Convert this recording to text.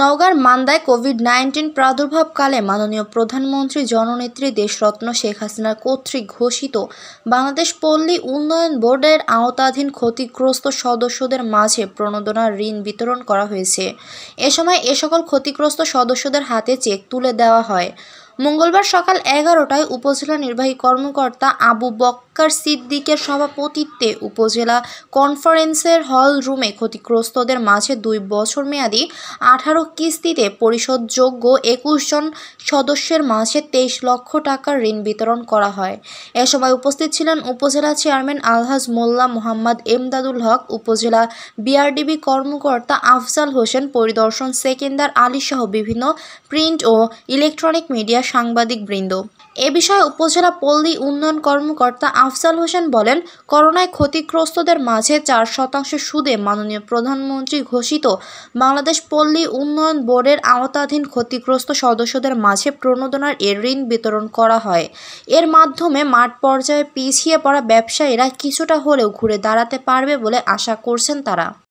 নওগাঁর মান্দায় Covid nineteen প্রাদুর্ভাবকালে মাননীয় প্রধানমন্ত্রী জননেত্রী দেশরত্ন শেখ হাসিনার কর্তৃক ঘোষিত বাংলাদেশ পল্লী উন্নয়ন বোর্ডের আওতাধীন ক্ষতিগ্রস্ত সদস্যদের মাঝে প্রণোদনার ঋণ বিতরণ করা হয়েছে এ সময় এ সকল ক্ষতিগ্রস্ত সদস্যদের হাতে চেক তুলে দেওয়া হয় মঙ্গলবার সকাল এগারোটায় উপজেলা নির্বাহী কর্মকর্তা আবু বক্কার সিদ্দিকের সভাপতিত্বে উপজেলা কনফারেন্সের হল রুমে ক্ষতিগ্রস্তদের মাঝে দুই বছর মেয়াদি আঠারো কিস্তিতে পরিশোধযোগ্য একুশ জন সদস্যের মাঝে তেইশ লক্ষ টাকার ঋণ বিতরণ করা হয় এ সময় উপস্থিত ছিলেন উপজেলা চেয়ারম্যান আলহাজ মোল্লা মোহাম্মদ এমদাদুল হক উপজেলা বিআরডিবি কর্মকর্তা আফজাল হোসেন পরিদর্শন সেকেন্দার আলী সহ বিভিন্ন প্রিন্ট ও ইলেকট্রনিক মিডিয়া সাংবাদিকবৃন্দ এ বিষয়ে উপজেলা পল্লী উন্নয়ন কর্মকর্তা আফজাল হোসেন বলেন করোনায় ক্ষতিগ্রস্তদের মাঝে চার শতাংশ সুদে মাননীয় প্রধানমন্ত্রী ঘোষিত বাংলাদেশ পল্লী উন্নয়ন বোর্ডের আওতাধীন ক্ষতিগ্রস্ত সদস্যদের মাঝে প্রণোদনার এ ঋণ বিতরণ করা হয় এর মাধ্যমে মাঠ পর্যায়ে পিছিয়ে পড়া ব্যবসায়ীরা কিছুটা হলেও ঘুরে দাঁড়াতে পারবে বলে আশা করছেন তারা